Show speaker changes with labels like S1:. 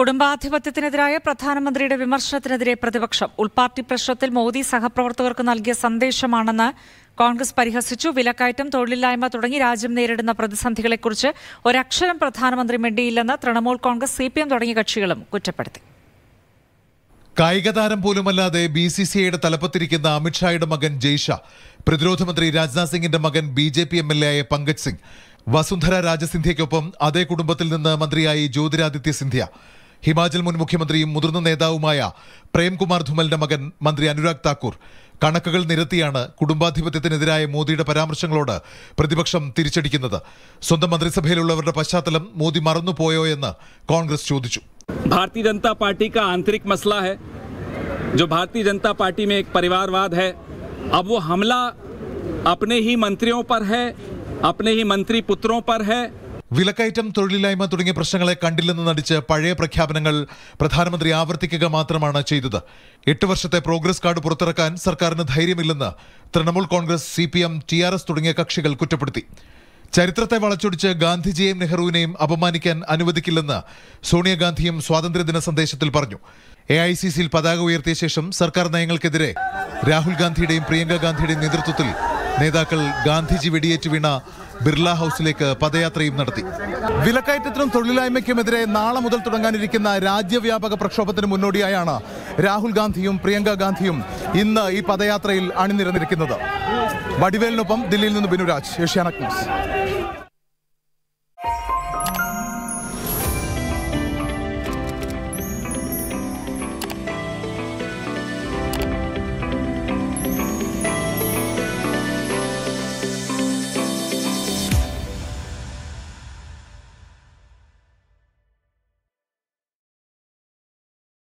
S1: കുടുംബാധിപത്യത്തിനെതിരായ പ്രധാനമന്ത്രിയുടെ വിമർശനത്തിനെതിരെ പ്രതിപക്ഷം ഉൾപാർട്ടി പ്രശ്നത്തിൽ മോദി സഹപ്രവർത്തകർക്ക് നൽകിയ സന്ദേശമാണെന്ന് കോൺഗ്രസ് പരിഹസിച്ചു വിലക്കയറ്റം തൊഴിലില്ലായ്മ തുടങ്ങി രാജ്യം നേരിടുന്ന പ്രതിസന്ധികളെക്കുറിച്ച് ഒരക്ഷരം പ്രധാനമന്ത്രി മിണ്ടിയില്ലെന്ന് Trinamool Congress C P M തുടങ്ങിയ കക്ഷികളും കുറ്റപ്പെടുത്തി
S2: കായിക താരം പോലുമല്ലാതെ ബി സി സി ഐയുടെ തലപ്പത്തിരിക്കുന്ന അമിത്ഷായുടെ മകൻ ജയ്ഷ പ്രതിരോധ മന്ത്രി രാജ്നാഥ് സിംഗിന്റെ മകൻ B J P M L A ആയ പങ്കജ് സിംഗ് വസുന്ധര രാജസിന്ധ്യയ്ക്കൊപ്പം അതേ കുടുംബത്തിൽ നിന്ന് മന്ത്രിയായി ജ്യോതിരാദിത്യ സിന്ധ്യ ഹിമാചൽ മുൻ മുഖ്യമന്ത്രിയും മുതിർന്ന നേതാവുമായ പ്രേംകുമാർ ധുമലിന്റെ മകൻ മന്ത്രി അനുരാഗ് താക്കൂർ കണക്കുകൾ നിരത്തിയാണ് കുടുംബാധിപത്യത്തിനെതിരായ മോദിയുടെ പരാമർശങ്ങളോട് പ്രതിപക്ഷം തിരിച്ചടിക്കുന്നത് സ്വന്തം മന്ത്രിസഭയിലുള്ളവരുടെ പശ്ചാത്തലം മോദി മറന്നുപോയോ എന്ന് കോൺഗ്രസ് ചോദിച്ചു ഭാരതീയ ജനതാ പാർട്ടി കാ ആന്തരിക് മസല ഭാരതീയ ജനതാ പാർട്ടി जनता पार्टी में एक परिवारवाद है अब वो हमला अपने ही വിലക്കയറ്റം തൊഴിലില്ലായ്മ തുടങ്ങിയ പ്രശ്നങ്ങളെ കണ്ടില്ലെന്ന് നടിച്ച് പഴയ പ്രഖ്യാപനങ്ങൾ പ്രധാനമന്ത്രി ആവർത്തിക്കുക മാത്രമാണ് ചെയ്തത് എട്ട് വർഷത്തെ പ്രോഗ്രസ് കാർഡ് പുറത്തിറക്കാൻ സർക്കാരിന് ധൈര്യമില്ലെന്ന് Trinamool Congress C P M T R S തുടങ്ങിയ കക്ഷികൾ കുറ്റപ്പെടുത്തി ചരിത്രത്തെ വളച്ചൊടിച്ച് ഗാന്ധിജിയെയും നെഹ്റുവിനെയും അപമാനിക്കാൻ അനുവദിക്കില്ലെന്ന് സോണിയാഗാന്ധിയും സ്വാതന്ത്ര്യദിന സന്ദേശത്തിൽ പറഞ്ഞു എ ഐ സി സിയിൽ പതാക ഉയർത്തിയ ശേഷം സർക്കാർ നയങ്ങൾക്കെതിരെ രാഹുൽ ഗാന്ധിയുടെയും പ്രിയങ്ക ഗാന്ധിയുടെയും നേതൃത്വത്തിൽ നേതാക്കൾ ഗാന്ധിജി വെടിയേറ്റ് വീണ ബിർള ഹൗസിലേക്ക് പദയാത്രയും നടത്തി വിലക്കയറ്റത്തിനും തൊഴിലില്ലായ്മയ്ക്കുമെതിരെ നാളെ മുതൽ തുടങ്ങാനിരിക്കുന്ന രാജ്യവ്യാപക പ്രക്ഷോഭത്തിന് മുന്നോടിയായാണ് രാഹുൽ ഗാന്ധിയും പ്രിയങ്ക ഗാന്ധിയും ഇന്ന് ഈ പദയാത്രയിൽ അണിനിരന്നിരിക്കുന്നത് വടിവേലിനൊപ്പം ദില്ലിയിൽ നിന്ന് ബിനുരാജ് ഏഷ്യാനക് ന്യൂസ്